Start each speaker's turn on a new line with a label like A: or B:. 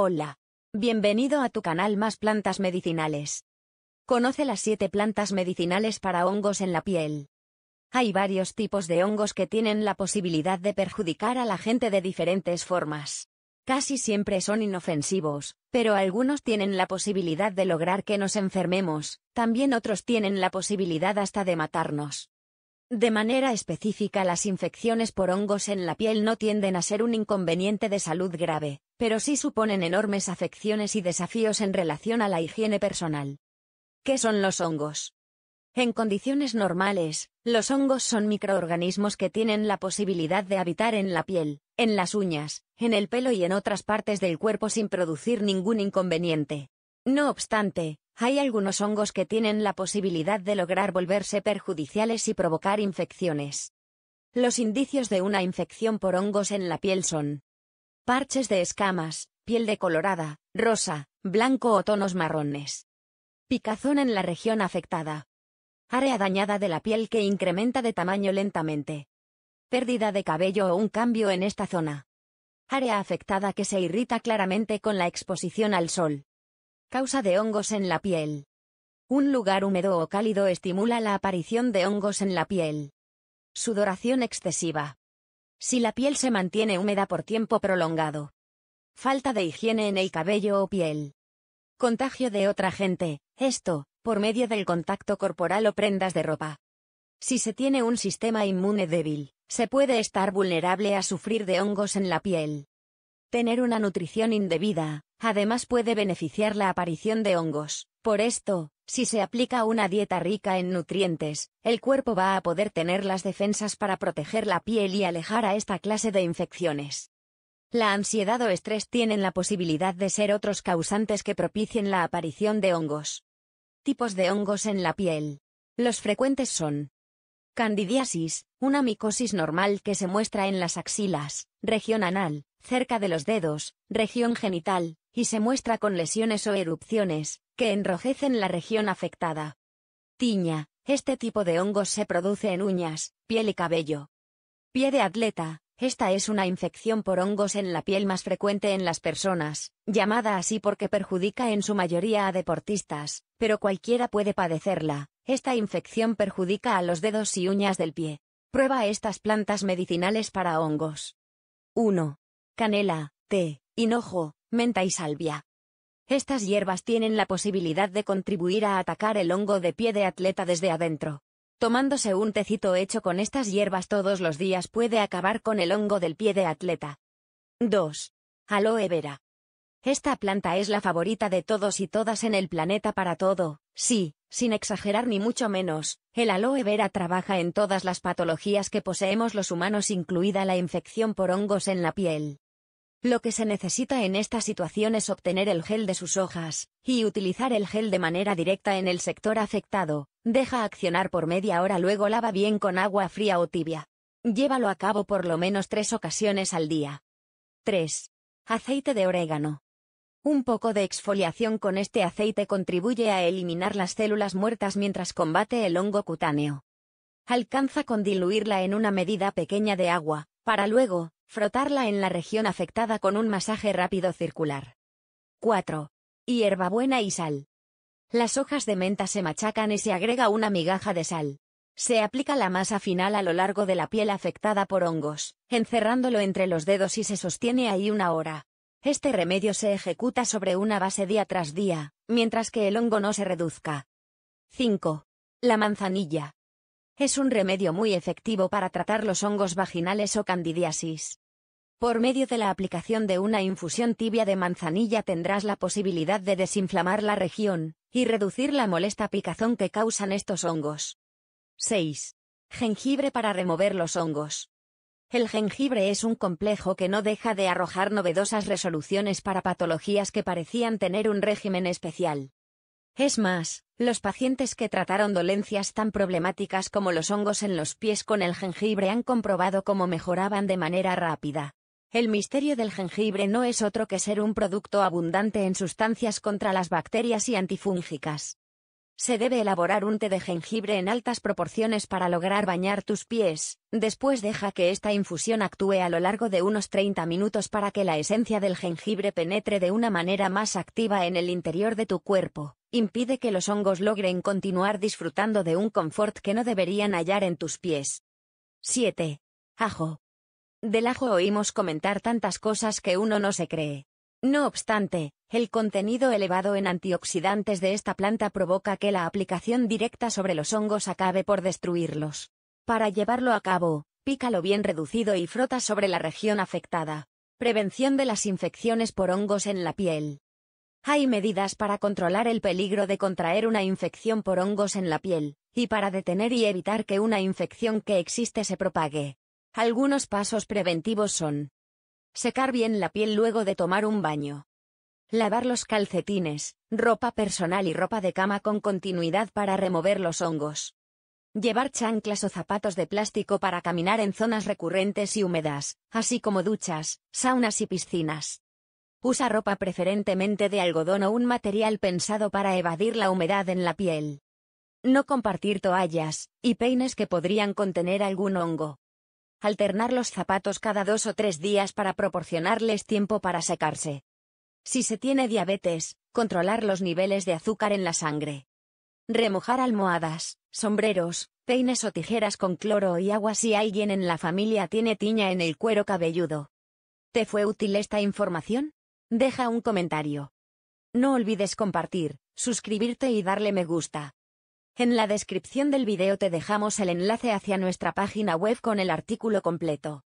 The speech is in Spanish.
A: Hola. Bienvenido a tu canal Más Plantas Medicinales. Conoce las 7 plantas medicinales para hongos en la piel. Hay varios tipos de hongos que tienen la posibilidad de perjudicar a la gente de diferentes formas. Casi siempre son inofensivos, pero algunos tienen la posibilidad de lograr que nos enfermemos, también otros tienen la posibilidad hasta de matarnos. De manera específica las infecciones por hongos en la piel no tienden a ser un inconveniente de salud grave, pero sí suponen enormes afecciones y desafíos en relación a la higiene personal. ¿Qué son los hongos? En condiciones normales, los hongos son microorganismos que tienen la posibilidad de habitar en la piel, en las uñas, en el pelo y en otras partes del cuerpo sin producir ningún inconveniente. No obstante, hay algunos hongos que tienen la posibilidad de lograr volverse perjudiciales y provocar infecciones. Los indicios de una infección por hongos en la piel son parches de escamas, piel decolorada, rosa, blanco o tonos marrones. Picazón en la región afectada. Área dañada de la piel que incrementa de tamaño lentamente. Pérdida de cabello o un cambio en esta zona. Área afectada que se irrita claramente con la exposición al sol. Causa de hongos en la piel. Un lugar húmedo o cálido estimula la aparición de hongos en la piel. Sudoración excesiva. Si la piel se mantiene húmeda por tiempo prolongado. Falta de higiene en el cabello o piel. Contagio de otra gente, esto, por medio del contacto corporal o prendas de ropa. Si se tiene un sistema inmune débil, se puede estar vulnerable a sufrir de hongos en la piel. Tener una nutrición indebida, Además puede beneficiar la aparición de hongos. Por esto, si se aplica una dieta rica en nutrientes, el cuerpo va a poder tener las defensas para proteger la piel y alejar a esta clase de infecciones. La ansiedad o estrés tienen la posibilidad de ser otros causantes que propicien la aparición de hongos. Tipos de hongos en la piel. Los frecuentes son candidiasis, una micosis normal que se muestra en las axilas, región anal, cerca de los dedos, región genital, y se muestra con lesiones o erupciones, que enrojecen la región afectada. Tiña, este tipo de hongos se produce en uñas, piel y cabello. Pie de atleta, esta es una infección por hongos en la piel más frecuente en las personas, llamada así porque perjudica en su mayoría a deportistas, pero cualquiera puede padecerla. Esta infección perjudica a los dedos y uñas del pie. Prueba estas plantas medicinales para hongos. 1 canela, té, hinojo, menta y salvia. Estas hierbas tienen la posibilidad de contribuir a atacar el hongo de pie de atleta desde adentro. Tomándose un tecito hecho con estas hierbas todos los días puede acabar con el hongo del pie de atleta. 2. Aloe vera. Esta planta es la favorita de todos y todas en el planeta para todo, sí, sin exagerar ni mucho menos, el aloe vera trabaja en todas las patologías que poseemos los humanos incluida la infección por hongos en la piel. Lo que se necesita en esta situación es obtener el gel de sus hojas, y utilizar el gel de manera directa en el sector afectado, deja accionar por media hora luego lava bien con agua fría o tibia. Llévalo a cabo por lo menos tres ocasiones al día. 3. Aceite de orégano. Un poco de exfoliación con este aceite contribuye a eliminar las células muertas mientras combate el hongo cutáneo. Alcanza con diluirla en una medida pequeña de agua, para luego, Frotarla en la región afectada con un masaje rápido circular. 4. Hierbabuena y sal. Las hojas de menta se machacan y se agrega una migaja de sal. Se aplica la masa final a lo largo de la piel afectada por hongos, encerrándolo entre los dedos y se sostiene ahí una hora. Este remedio se ejecuta sobre una base día tras día, mientras que el hongo no se reduzca. 5. La manzanilla. Es un remedio muy efectivo para tratar los hongos vaginales o candidiasis. Por medio de la aplicación de una infusión tibia de manzanilla tendrás la posibilidad de desinflamar la región y reducir la molesta picazón que causan estos hongos. 6. Jengibre para remover los hongos. El jengibre es un complejo que no deja de arrojar novedosas resoluciones para patologías que parecían tener un régimen especial. Es más, los pacientes que trataron dolencias tan problemáticas como los hongos en los pies con el jengibre han comprobado cómo mejoraban de manera rápida. El misterio del jengibre no es otro que ser un producto abundante en sustancias contra las bacterias y antifúngicas. Se debe elaborar un té de jengibre en altas proporciones para lograr bañar tus pies, después deja que esta infusión actúe a lo largo de unos 30 minutos para que la esencia del jengibre penetre de una manera más activa en el interior de tu cuerpo impide que los hongos logren continuar disfrutando de un confort que no deberían hallar en tus pies. 7. Ajo. Del ajo oímos comentar tantas cosas que uno no se cree. No obstante, el contenido elevado en antioxidantes de esta planta provoca que la aplicación directa sobre los hongos acabe por destruirlos. Para llevarlo a cabo, pícalo bien reducido y frota sobre la región afectada. Prevención de las infecciones por hongos en la piel. Hay medidas para controlar el peligro de contraer una infección por hongos en la piel, y para detener y evitar que una infección que existe se propague. Algunos pasos preventivos son secar bien la piel luego de tomar un baño. Lavar los calcetines, ropa personal y ropa de cama con continuidad para remover los hongos. Llevar chanclas o zapatos de plástico para caminar en zonas recurrentes y húmedas, así como duchas, saunas y piscinas. Usa ropa preferentemente de algodón o un material pensado para evadir la humedad en la piel. No compartir toallas y peines que podrían contener algún hongo. Alternar los zapatos cada dos o tres días para proporcionarles tiempo para secarse. Si se tiene diabetes, controlar los niveles de azúcar en la sangre. Remojar almohadas, sombreros, peines o tijeras con cloro y agua si alguien en la familia tiene tiña en el cuero cabelludo. ¿Te fue útil esta información? Deja un comentario. No olvides compartir, suscribirte y darle me gusta. En la descripción del video te dejamos el enlace hacia nuestra página web con el artículo completo.